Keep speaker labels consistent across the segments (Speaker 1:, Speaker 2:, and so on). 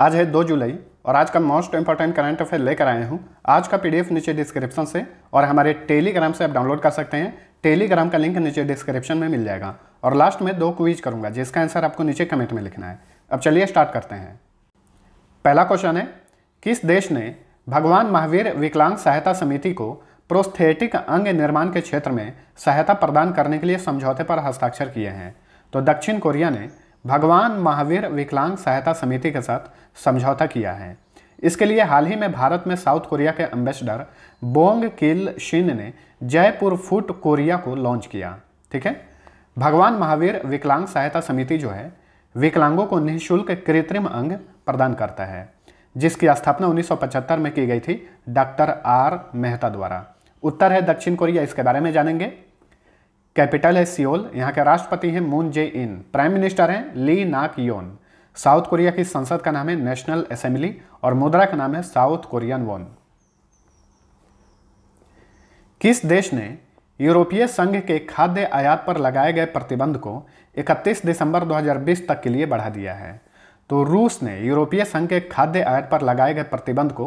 Speaker 1: आज है दो जुलाई और आज का मोस्ट इंपॉर्टेंट करंट अफेयर लेकर आए हूँ आज का पीडीएफ नीचे डिस्क्रिप्शन से और हमारे टेलीग्राम से आप डाउनलोड कर सकते हैं टेलीग्राम का लिंक नीचे डिस्क्रिप्शन में मिल जाएगा और लास्ट में दो क्वीज करूंगा जिसका आंसर आपको नीचे कमेंट में लिखना है अब चलिए स्टार्ट करते हैं पहला क्वेश्चन है किस देश ने भगवान महावीर विकलांग सहायता समिति को प्रोस्थेटिक अंग निर्माण के क्षेत्र में सहायता प्रदान करने के लिए समझौते पर हस्ताक्षर किए हैं तो दक्षिण कोरिया ने भगवान महावीर विकलांग सहायता समिति के साथ समझौता किया है इसके लिए हाल ही में भारत में साउथ कोरिया के एम्बेसडर बोंग किल शिन ने जयपुर फूट कोरिया को लॉन्च किया ठीक है भगवान महावीर विकलांग सहायता समिति जो है विकलांगों को निःशुल्क कृत्रिम अंग प्रदान करता है जिसकी स्थापना 1975 में की गई थी डॉक्टर आर मेहता द्वारा उत्तर है दक्षिण कोरिया इसके बारे में जानेंगे कैपिटल है सियोल यहाँ के राष्ट्रपति हैं Moon Jae In prime minister हैं ली नाक योन साउथ कोरिया की संसद का नाम है नेशनल असेंबली और मुद्रा का नाम है साउथ कोरियन वोन किस देश ने यूरोपीय संघ के खाद्य आयात पर लगाए गए प्रतिबंध को 31 दिसंबर 2020 तक के लिए बढ़ा दिया है तो रूस ने यूरोपीय संघ के खाद्य आयात पर लगाए गए प्रतिबंध को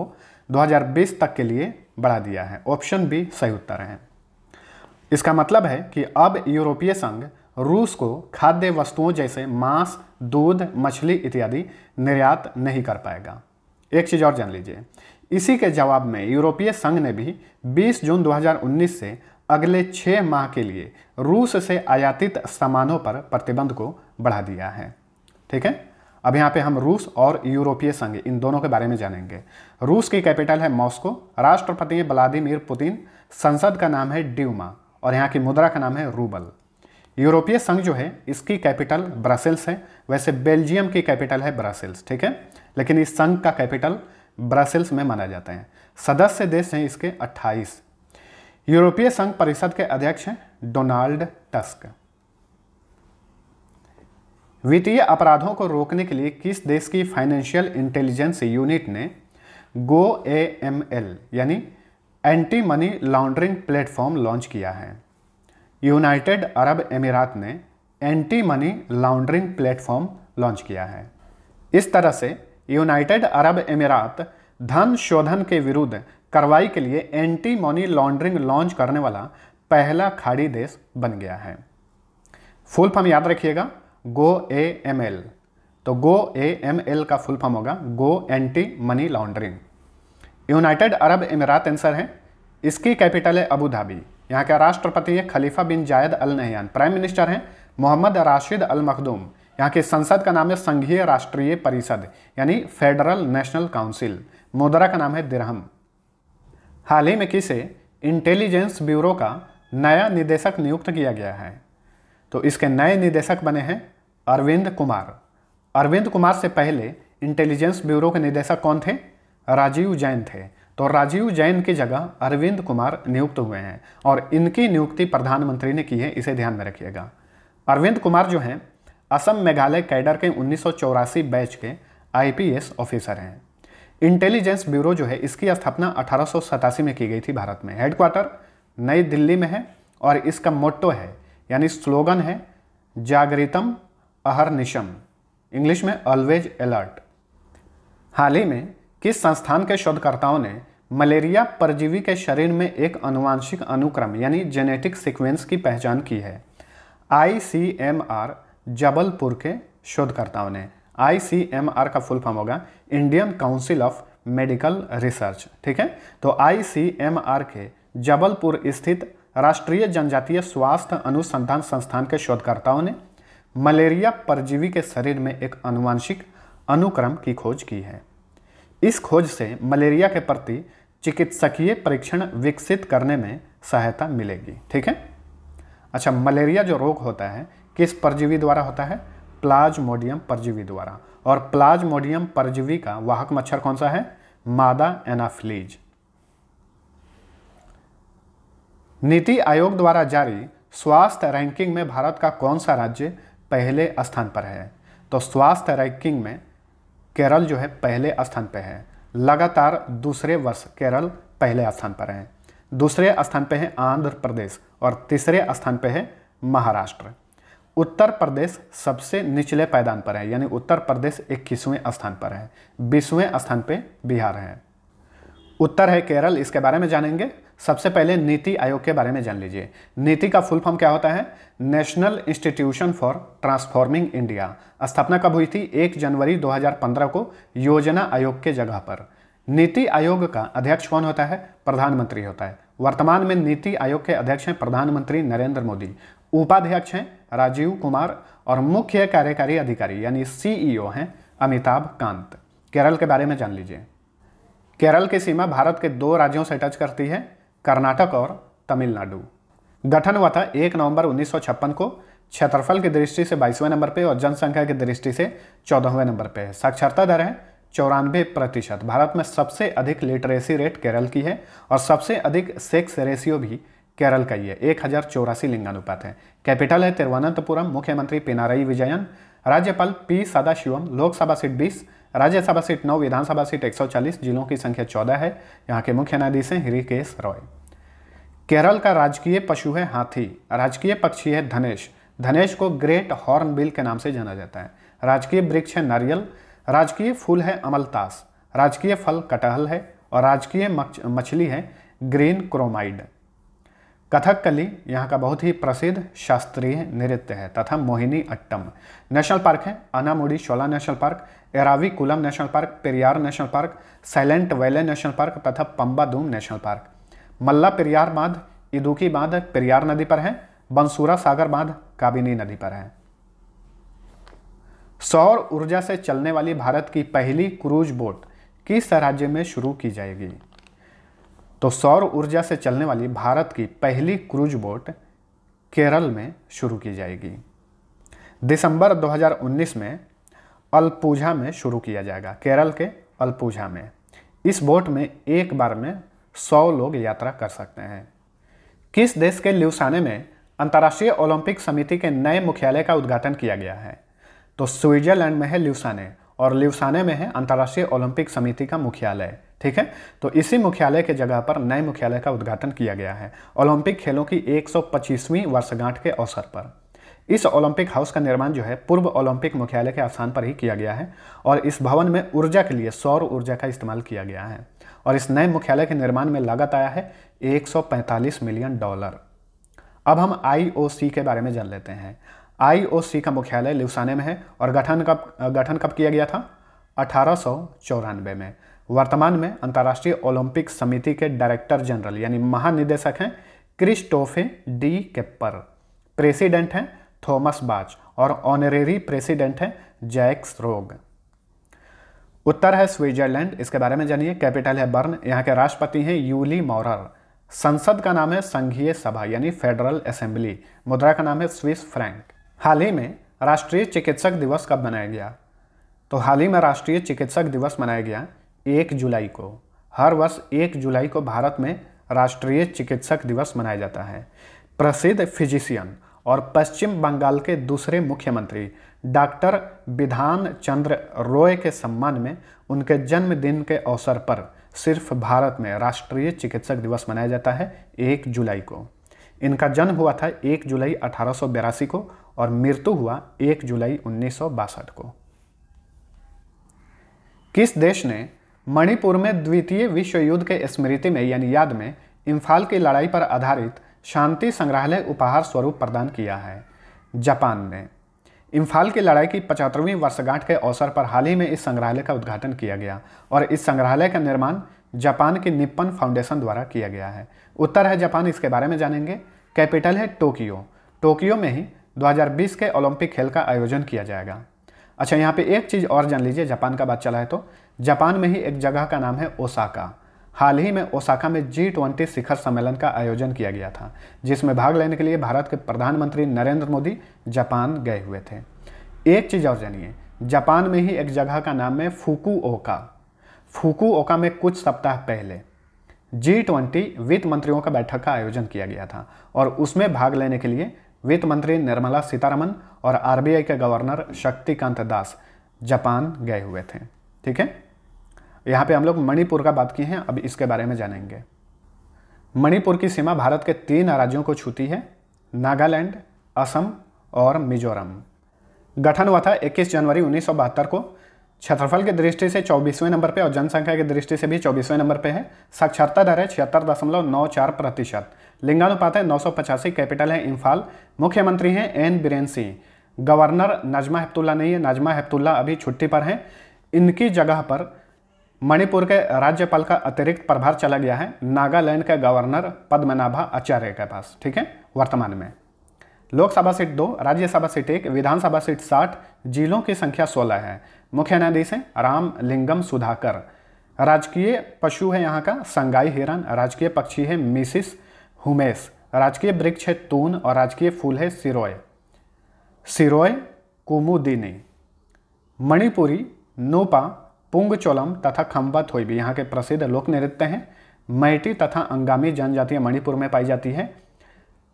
Speaker 1: 2020 तक के लिए बढ़ा दिया है ऑप्शन बी सही उत्तर है इसका मतलब है कि अब यूरोपीय संघ रूस को खाद्य वस्तुओं जैसे मांस दूध मछली इत्यादि निर्यात नहीं कर पाएगा एक चीज़ और जान लीजिए इसी के जवाब में यूरोपीय संघ ने भी 20 जून 2019 से अगले छः माह के लिए रूस से आयातित सामानों पर प्रतिबंध को बढ़ा दिया है ठीक है अब यहाँ पे हम रूस और यूरोपीय संघ इन दोनों के बारे में जानेंगे रूस की कैपिटल है मॉस्को राष्ट्रपति व्लादिमिर पुतिन संसद का नाम है ड्यूमा और यहाँ की मुद्रा का नाम है रूबल यूरोपीय संघ जो है इसकी कैपिटल ब्रसेल्स है वैसे बेल्जियम की कैपिटल है ब्रसेल्स ठीक है लेकिन इस संघ का कैपिटल ब्रसेल्स में माना जाता है सदस्य देश हैं इसके अट्ठाईस यूरोपीय संघ परिषद के अध्यक्ष हैं डोनाल्ड टस्क वित्तीय अपराधों को रोकने के लिए किस देश की फाइनेंशियल इंटेलिजेंस यूनिट ने गो ए एम एल यानी anti money laundering platform launch किया है यूनाइटेड अरब अमीरात ने anti money laundering platform launch किया है इस तरह से यूनाइटेड अरब अमीरात धन शोधन के विरुद्ध कार्रवाई के लिए एंटी मनी लॉन्ड्रिंग लॉन्च करने वाला पहला खाड़ी देश बन गया है फुल फॉर्म याद रखिएगा गो ए एम एल तो गो ए एम एल का फुल फॉर्म होगा go anti money laundering united Arab इमरात आंसर है इसकी कैपिटल है अबू धाबी यहाँ का राष्ट्रपति है खलीफा बिन जायद अल नहयान प्राइम मिनिस्टर हैं मोहम्मद राशिद अल मखदूम यहाँ की संसद का नाम है संघीय राष्ट्रीय परिषद यानी फेडरल नेशनल काउंसिल मुद्रा का नाम है दिरहम हाल ही में किसे इंटेलिजेंस ब्यूरो का नया निदेशक नियुक्त किया गया है तो इसके नए निदेशक बने हैं अरविंद कुमार अरविंद कुमार से पहले इंटेलिजेंस ब्यूरो के निदेशक कौन थे राजीव जैन थे तो राजीव जैन की जगह अरविंद कुमार नियुक्त हुए हैं और इनकी नियुक्ति प्रधानमंत्री ने की है इसे ध्यान में रखिएगा अरविंद कुमार जो हैं असम मेघालय कैडर के उन्नीस बैच के आईपीएस ऑफिसर हैं इंटेलिजेंस ब्यूरो जो है इसकी स्थापना अठारह में की गई थी भारत में हेडक्वार्टर नई दिल्ली में है और इसका मोटो है यानी स्लोगन है जागृतम निशम इंग्लिश में ऑलवेज अलर्ट हाल ही में किस संस्थान के शोधकर्ताओं ने मलेरिया परजीवी के शरीर में एक अनुवांशिक अनुक्रम यानी जेनेटिक सीक्वेंस की पहचान की है आईसीएमआर जबलपुर के शोधकर्ताओं ने आईसीएमआर का फुल फॉर्म होगा Indian council of medical research ठीक है तो आईसीएमआर के जबलपुर स्थित राष्ट्रीय जनजातीय स्वास्थ्य अनुसंधान संस्थान के शोधकर्ताओं ने मलेरिया परजीवी के शरीर में एक अनुवांशिक अनुक्रम की खोज की है इस खोज से मलेरिया के प्रति चिकित्सकीय परीक्षण विकसित करने में सहायता मिलेगी ठीक है अच्छा मलेरिया जो रोग होता है किस परजीवी द्वारा होता है प्लाज्मोडियम परजीवी द्वारा और प्लाज्मोडियम परजीवी का वाहक मच्छर कौन सा है मादा एनाफ्लीज नीति आयोग द्वारा जारी स्वास्थ्य रैंकिंग में भारत का कौन सा राज्य पहले स्थान पर है तो स्वास्थ्य रैंकिंग में केरल जो है पहले स्थान पर है लगातार दूसरे वर्ष केरल पहले स्थान पर है दूसरे स्थान पर है आंध्र प्रदेश और तीसरे स्थान पर है महाराष्ट्र उत्तर प्रदेश सबसे निचले पैदान पर है यानी उत्तर प्रदेश इक्कीसवें स्थान पर है बीसवें स्थान पर बिहार है उत्तर है केरल इसके बारे में जानेंगे सबसे पहले नीति आयोग के बारे में जान लीजिए नीति का फुल फॉर्म क्या होता है national institution for transforming India स्थापना कब हुई थी एक जनवरी 2015 को योजना आयोग के जगह पर नीति आयोग का अध्यक्ष कौन होता है प्रधानमंत्री होता है वर्तमान में नीति आयोग के अध्यक्ष हैं प्रधानमंत्री नरेंद्र मोदी उपाध्यक्ष हैं राजीव कुमार और मुख्य कार्यकारी अधिकारी यानी सीईओ e हैं अमिताभ कांत केरल के बारे में जान लीजिए केरल की सीमा भारत के दो राज्यों से टच करती है कर्नाटक और तमिलनाडु गठन हुआ था एक नवंबर उन्नीस को क्षेत्रफल की दृष्टि से बाईसवें नंबर पे और जनसंख्या की दृष्टि से चौदहवें नंबर पे है साक्षरता दर है चौरानवे प्रतिशत भारत में सबसे अधिक लिटरेसी रेट केरल की है और सबसे अधिक सेक्स रेशियो भी केरल का ही है एक हज़ार चौरासी लिंगानुपात है कैपिटल है तिरुवनंतपुरम मुख्यमंत्री पिनाराई विजयन राज्यपाल पी सदाशिवम लोकसभा सीट बीस राज्यसभा सीट नौ विधानसभा सीट 140 जिलों की संख्या 14 है यहाँ के मुख्य न्यायाधीश हैं हिरिकेश रॉय केरल का राजकीय पशु है हाथी राजकीय पक्षी है धनेश धनेश को ग्रेट हॉर्नबिल के नाम से जाना जाता है राजकीय वृक्ष है नारियल राजकीय फूल है अमलतास राजकीय फल कटहल है और राजकीय मछली है ग्रीन क्रोमाइड कथकली यहाँ का बहुत ही प्रसिद्ध शास्त्रीय नृत्य है तथा मोहिनी अट्टम नेशनल पार्क है Anamudi Shola national park Eravikulam national park Periyar national park silent valley national park तथा Pambadum national park Mullaperiyar बांध इदुकी बांध पेरियार नदी पर है बंसूरा सागर बांध काबिनी नदी पर है सौर ऊर्जा से चलने वाली भारत की पहली क्रूज बोट किस राज्य में शुरू की जाएगी तो सौर ऊर्जा से चलने वाली भारत की पहली क्रूज बोट केरल में शुरू की जाएगी दिसंबर 2019 में अल्पूझा में शुरू किया जाएगा केरल के अल्पूझा में इस बोट में एक बार में 100 लोग यात्रा कर सकते हैं किस देश के ल्यूसाने में अंतर्राष्ट्रीय ओलंपिक समिति के नए मुख्यालय का उद्घाटन किया गया है तो स्विट्जरलैंड में है ल्यूसाने और ल्यूसाने में है अंतर्राष्ट्रीय ओलंपिक समिति का मुख्यालय ठीक है तो इसी मुख्यालय के जगह पर नए मुख्यालय का उद्घाटन किया गया है ओलंपिक खेलों की 125वीं वर्षगांठ के अवसर पर इस ओलंपिक हाउस का निर्माण जो है पूर्व ओलंपिक मुख्यालय के स्थान पर ही किया गया है और इस भवन में ऊर्जा के लिए सौर ऊर्जा का इस्तेमाल किया गया है और इस नए मुख्यालय के निर्माण में लागत आया है 145 मिलियन डॉलर अब हम आईओसी के बारे में जान लेते हैं आईओसी का मुख्यालय लिवसाने में है और गठन कब गठन कब किया गया था अठारह में वर्तमान में अंतर्राष्ट्रीय ओलंपिक समिति के डायरेक्टर जनरल यानी महानिदेशक हैं क्रिस्टोफे डी केपर प्रेसिडेंट हैं थॉमस बाच और ऑनरेरी प्रेसिडेंट हैं जैक्स रोग उत्तर है स्विट्जरलैंड इसके बारे में जानिए कैपिटल है बर्न यहाँ के राष्ट्रपति हैं यूली मॉरर संसद का नाम है संघीय सभा यानी फेडरल असेंबली मुद्रा का नाम है स्विस फ्रैंक हाल ही में राष्ट्रीय चिकित्सक दिवस कब मनाया गया तो हाल ही में राष्ट्रीय चिकित्सक दिवस मनाया गया एक जुलाई को हर वर्ष एक जुलाई को भारत में राष्ट्रीय चिकित्सक दिवस मनाया जाता है प्रसिद्ध फिजिशियन और पश्चिम बंगाल के दूसरे मुख्यमंत्री डॉक्टर विधान चंद्र रॉय के सम्मान में उनके जन्मदिन के अवसर पर सिर्फ भारत में राष्ट्रीय चिकित्सक दिवस मनाया जाता है एक जुलाई को इनका जन्म हुआ था एक जुलाई अठारह को और मृत्यु हुआ एक जुलाई उन्नीस को किस देश ने मणिपुर में द्वितीय विश्व युद्ध के स्मृति में यानी याद में इम्फाल की लड़ाई पर आधारित शांति संग्रहालय उपहार स्वरूप प्रदान किया है जापान ने इम्फाल की लड़ाई की पचहत्तरवीं वर्षगांठ के अवसर पर हाल ही में इस संग्रहालय का उद्घाटन किया गया और इस संग्रहालय का निर्माण जापान की निप्पन फाउंडेशन द्वारा किया गया है उत्तर है जापान इसके बारे में जानेंगे कैपिटल है टोक्यो टोक्यो में ही 2020 के ओलंपिक खेल का आयोजन किया जाएगा अच्छा यहाँ पे एक चीज़ और जान लीजिए जापान का बात चला है तो जापान में ही एक जगह का नाम है ओसाका हाल ही में ओसाका में जी ट्वेंटी शिखर सम्मेलन का आयोजन किया गया था जिसमें भाग लेने के लिए भारत के प्रधानमंत्री नरेंद्र मोदी जापान गए हुए थे एक चीज़ और जानिए जापान में ही एक जगह का नाम है फुकुओका फुकुओका में कुछ सप्ताह पहले जी ट्वेंटी वित्त मंत्रियों का बैठक का आयोजन किया गया था और उसमें भाग लेने के लिए वित्त मंत्री निर्मला सीतारमन और आरबीआई के गवर्नर शक्तिकांत दास जापान गए हुए थे ठीक है यहाँ पे हम लोग मणिपुर का बात किए हैं अब इसके बारे में जानेंगे मणिपुर की सीमा भारत के तीन राज्यों को छूती है नागालैंड असम और मिजोरम गठन हुआ था 21 जनवरी उन्नीस को क्षेत्रफल की दृष्टि से चौबीसवें नंबर पे और जनसंख्या की दृष्टि से भी चौबीसवें नंबर पे है साक्षरता दर है छिहत्तर दशमलव नौ चार प्रतिशत लिंगानुपात है नौ सौ पचासी कैपिटल है इम्फाल मुख्यमंत्री हैं एन बीरेन सिंह गवर्नर नजमा हेप्तुल्ला नहीं है नजमा हेप्तुल्ला अभी छुट्टी पर हैं इनकी जगह पर मणिपुर के राज्यपाल का अतिरिक्त प्रभार चला गया है नागालैंड के गवर्नर पद्मनाभा आचार्य के पास ठीक है वर्तमान में लोकसभा सीट दो राज्यसभा सीट एक विधानसभा सीट साठ जिलों की संख्या सोलह है मुख्य न्यायाधीश हैं राम लिंगम सुधाकर राजकीय पशु है यहाँ का संगाई हिरन राजकीय पक्षी है मिसिस हुमेश राजकीय वृक्ष है तून और राजकीय फूल है सिरोय सिरोय कुमुदिनी मणिपुरी नोपा पुंगचोलम तथा खम्बा थोइबी यहाँ के प्रसिद्ध लोक नृत्य हैं मैटी तथा अंगामी जनजातियाँ मणिपुर में पाई जाती है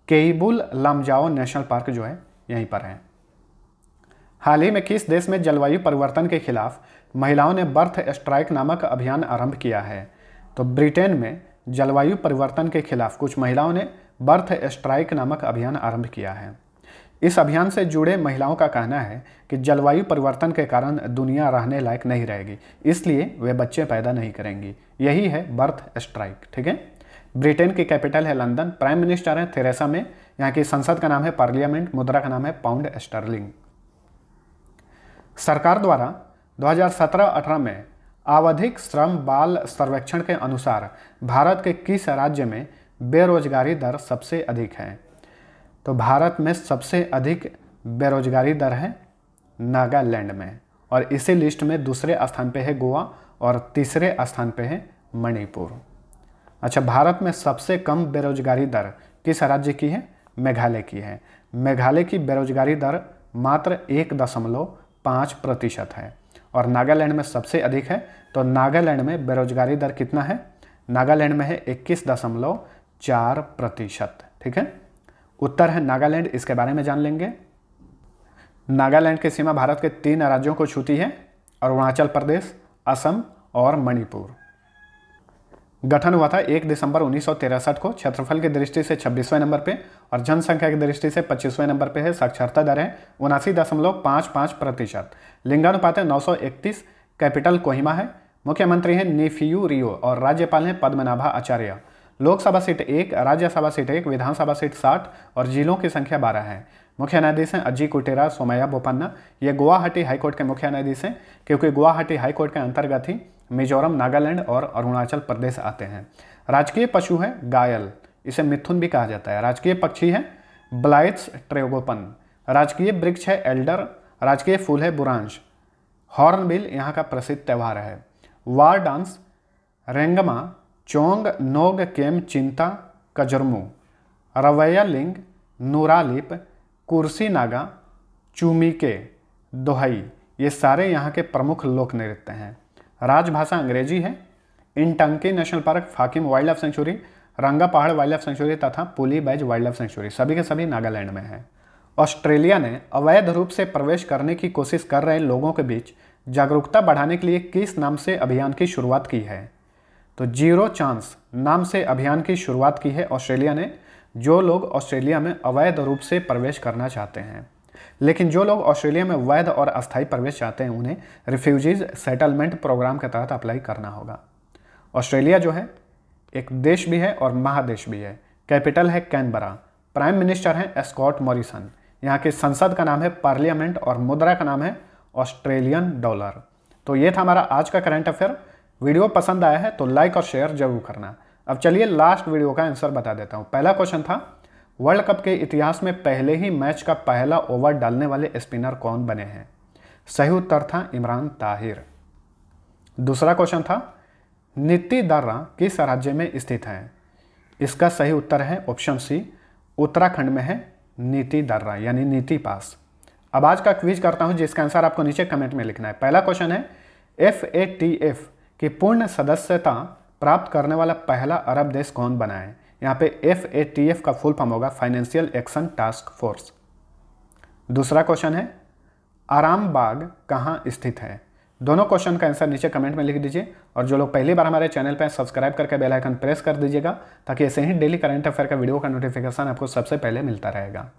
Speaker 1: केईबुल लमजाओ नेशनल पार्क जो है यहीं पर है हाल ही में किस देश में जलवायु परिवर्तन के खिलाफ महिलाओं ने बर्थ स्ट्राइक नामक अभियान आरंभ किया है तो ब्रिटेन में जलवायु परिवर्तन के खिलाफ कुछ महिलाओं ने बर्थ स्ट्राइक नामक अभियान आरंभ किया है इस अभियान से जुड़े महिलाओं का कहना है कि जलवायु परिवर्तन के कारण दुनिया रहने लायक नहीं रहेगी इसलिए वे बच्चे पैदा नहीं करेंगी यही है बर्थ स्ट्राइक ठीक है ब्रिटेन की कैपिटल है लंदन प्राइम मिनिस्टर हैं थेरेसा में यहाँ की संसद का नाम है पार्लियामेंट मुद्रा का नाम है पाउंड स्टर्लिंग सरकार द्वारा 2017-18 में आवधिक श्रम बाल सर्वेक्षण के अनुसार भारत के किस राज्य में बेरोजगारी दर सबसे अधिक है तो भारत में सबसे अधिक बेरोजगारी दर है नागालैंड में और इसी लिस्ट में दूसरे स्थान पे है गोवा और तीसरे स्थान पे है मणिपुर अच्छा भारत में सबसे कम बेरोजगारी दर किस राज्य की है मेघालय की है मेघालय की बेरोजगारी दर मात्र एक दशमलव पाँच प्रतिशत है और नागालैंड में सबसे अधिक है तो नागालैंड में बेरोजगारी दर कितना है नागालैंड में है इक्कीस दशमलव चार प्रतिशत ठीक है उत्तर है नागालैंड इसके बारे में जान लेंगे नागालैंड की सीमा भारत के तीन राज्यों को छूती है अरुणाचल प्रदेश असम और मणिपुर गठन हुआ था 1 दिसंबर उन्नीस को क्षेत्रफल की दृष्टि से 26वें नंबर पे और जनसंख्या की दृष्टि से 25वें नंबर पे है साक्षरता दर है उनासी दशमलव पाँच पाँच प्रतिशत लिंगानुपात है नौ कैपिटल कोहिमा है मुख्यमंत्री हैं नीफियू रियो और राज्यपाल हैं पद्मनाभा आचार्य लोकसभा सीट एक राज्यसभा सीट एक विधानसभा सीट साठ और जिलों की संख्या बारह है मुख्य न्यायाधीश हैं अजी कुटेरा सोमैया बोपन्ना ये गुवाहाटी हाईकोर्ट के मुख्य न्यायाधीश हैं क्योंकि गुवाहाटी हाईकोर्ट के अंतर्गत ही मिजोरम नागालैंड और अरुणाचल प्रदेश आते हैं राजकीय पशु है गायल इसे मिथुन भी कहा जाता है राजकीय पक्षी है ब्लाइट्स ट्रेगोपन राजकीय वृक्ष है एल्डर राजकीय फूल है बुरांश हॉर्नबिल यहाँ का प्रसिद्ध त्यौहार है वार डांस रेंगमा चोंग नोग केम चिंता कजरमू रवैया लिंग नूरालिप कुर्सी नागा चूमी के दोहई ये सारे यहाँ के प्रमुख लोक नृत्य हैं राजभाषा अंग्रेजी है Intanki national park Fakim wild life sanctuary Rangapahar wild life sanctuary तथा Puliebadze wild life sanctuary सभी के सभी नागालैंड में है ऑस्ट्रेलिया ने अवैध रूप से प्रवेश करने की कोशिश कर रहे लोगों के बीच जागरूकता बढ़ाने के लिए किस नाम से अभियान की शुरुआत की है तो जीरो चांस नाम से अभियान की शुरुआत की है ऑस्ट्रेलिया ने जो लोग ऑस्ट्रेलिया में अवैध रूप से प्रवेश करना चाहते हैं लेकिन जो लोग ऑस्ट्रेलिया में वैध और अस्थायी प्रवेश चाहते हैं उन्हें रिफ्यूजीज सेटलमेंट प्रोग्राम के तहत अप्लाई करना होगा ऑस्ट्रेलिया जो है एक देश भी है और महादेश भी है कैपिटल है कैनबरा प्राइम मिनिस्टर हैं स्कॉट मॉरिसन यहाँ की संसद का नाम है पार्लियामेंट और मुद्रा का नाम है ऑस्ट्रेलियन डॉलर तो ये था हमारा आज का करंट अफेयर वीडियो पसंद आया है तो लाइक और शेयर जरूर करना अब चलिए लास्ट वीडियो का आंसर बता देता हूँ पहला क्वेश्चन था वर्ल्ड कप के इतिहास में पहले ही मैच का पहला ओवर डालने वाले स्पिनर कौन बने हैं सही उत्तर था इमरान ताहिर दूसरा क्वेश्चन था नित्ती दर्रा किस राज्य में स्थित है इसका सही उत्तर है ऑप्शन सी उत्तराखंड में है नीति दर्रा यानी नीति पास अब आज का क्विज करता हूं जिसका आंसर आपको नीचे कमेंट में लिखना है पहला क्वेश्चन है एफ ए टी एफ कि पूर्ण सदस्यता प्राप्त करने वाला पहला अरब देश कौन बना है यहाँ पे एफ ए टी एफ का फुल फॉर्म होगा फाइनेंशियल एक्शन टास्क फोर्स दूसरा क्वेश्चन है आराम बाग कहाँ स्थित है दोनों क्वेश्चन का आंसर नीचे कमेंट में लिख दीजिए और जो लोग पहली बार हमारे चैनल पर सब्सक्राइब करके बेल आइकन प्रेस कर दीजिएगा ताकि ऐसे ही डेली करंट अफेयर का वीडियो का नोटिफिकेशन आपको सबसे पहले मिलता रहेगा